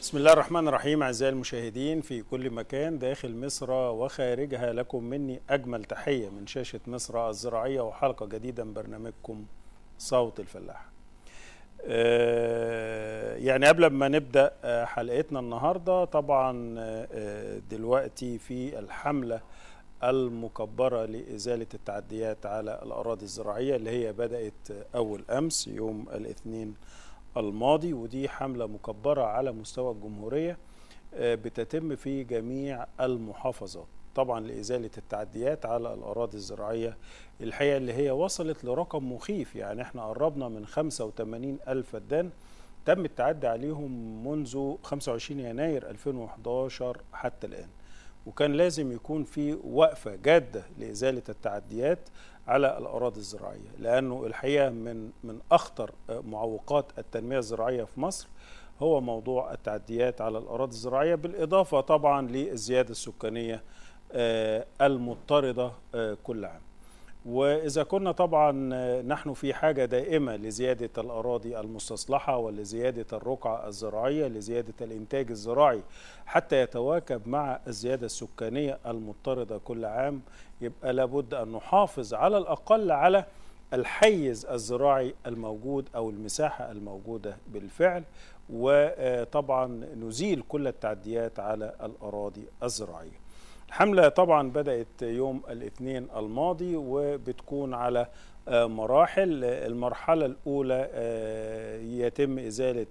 بسم الله الرحمن الرحيم أعزائي المشاهدين في كل مكان داخل مصر وخارجها لكم مني أجمل تحية من شاشة مصر الزراعية وحلقة جديدة من برنامجكم صوت الفلاح آه، يعني قبل ما نبدأ آه، حلقتنا النهاردة طبعا آه، دلوقتي في الحملة المكبرة لإزالة التعديات على الأراضي الزراعية اللي هي بدأت أول أمس يوم الاثنين الماضي ودي حملة مكبرة على مستوى الجمهورية آه، بتتم في جميع المحافظات طبعا لإزالة التعديات على الأراضي الزراعية الحقيقة اللي هي وصلت لرقم مخيف يعني احنا قربنا من 85 ألف فدان تم التعدي عليهم منذ 25 يناير 2011 حتى الآن وكان لازم يكون في وقفة جادة لإزالة التعديات على الأراضي الزراعية لأنه الحقيقة من, من أخطر آه، معوقات التنمية الزراعية في مصر هو موضوع التعديات على الأراضي الزراعية بالإضافة طبعا للزيادة السكانية آه، المضطردة آه، كل عام وإذا كنا طبعا نحن في حاجة دائمة لزيادة الأراضي المستصلحة ولزيادة الرقعة الزراعية لزيادة الإنتاج الزراعي حتى يتواكب مع الزيادة السكانية المضطردة كل عام يبقى لابد أن نحافظ على الأقل على الحيز الزراعي الموجود أو المساحة الموجودة بالفعل وطبعا نزيل كل التعديات على الأراضي الزراعية الحملة طبعا بدأت يوم الاثنين الماضي وبتكون على آه، مراحل المرحلة الأولى آه، يتم إزالة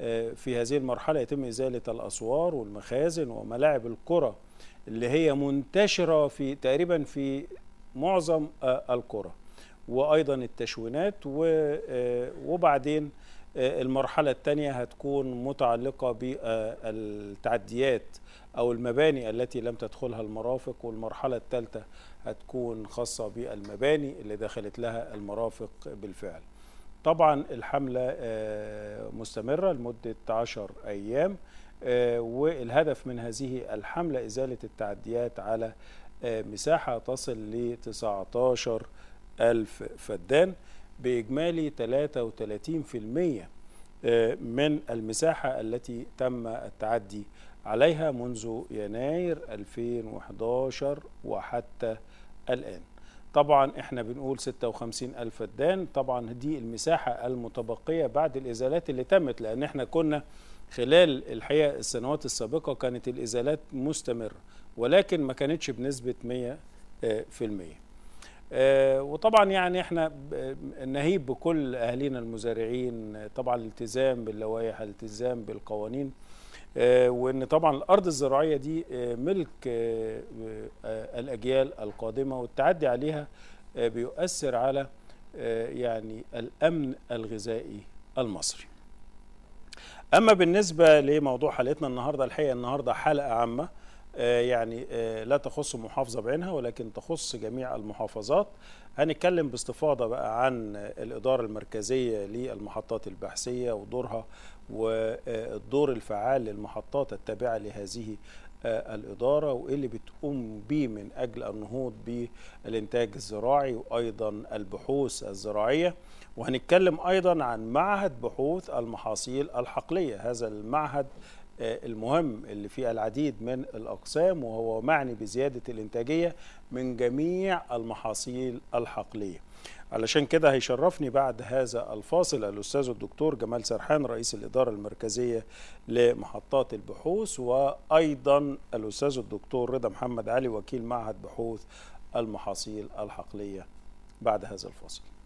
آه، في هذه المرحلة يتم إزالة الأسوار والمخازن وملاعب القرى اللي هي منتشرة في تقريبا في معظم القرى وأيضا التشوينات وبعدين المرحلة الثانية هتكون متعلقة بالتعديات أو المباني التي لم تدخلها المرافق والمرحلة الثالثة هتكون خاصة بالمباني اللي دخلت لها المرافق بالفعل طبعا الحملة آه، مستمرة لمدة عشر أيام آه، والهدف من هذه الحملة إزالة التعديات على آه، مساحة تصل ل 19 ألف فدان بإجمالي 33% آه، من المساحة التي تم التعدي عليها منذ يناير 2011 وحتى الآن طبعا احنا بنقول 56 ألف فدان طبعا دي المساحة المتبقية بعد الإزالات اللي تمت لأن احنا كنا خلال الحقيقة السنوات السابقة كانت الإزالات مستمرة ولكن ما كانتش بنسبة 100% آه، وطبعا يعني احنا آه، نهيب بكل اهالينا المزارعين آه، طبعا الالتزام باللوائح الالتزام بالقوانين وان طبعا الارض الزراعيه دي ملك الاجيال القادمه والتعدي عليها بيؤثر على يعني الامن الغذائي المصري اما بالنسبه لموضوع حلقتنا النهارده الحقيقه النهارده حلقه عامه آه، يعني آه، لا تخص محافظة بعينها ولكن تخص جميع المحافظات هنتكلم باستفاضة بقى عن الإدارة المركزية للمحطات البحثية ودورها والدور الفعال للمحطات التابعة لهذه آه، الإدارة وإيه اللي بتقوم بيه من أجل النهوض بالإنتاج الزراعي وأيضا البحوث الزراعية وهنتكلم أيضا عن معهد بحوث المحاصيل الحقلية هذا المعهد آه، المهم اللي فيه العديد من الأقسام وهو معني بزيادة الإنتاجية من جميع المحاصيل الحقلية علشان كده هيشرفني بعد هذا الفاصل الأستاذ الدكتور جمال سرحان رئيس الإدارة المركزية لمحطات البحوث وأيضا الأستاذ الدكتور رضا محمد علي وكيل معهد بحوث المحاصيل الحقلية بعد هذا الفاصل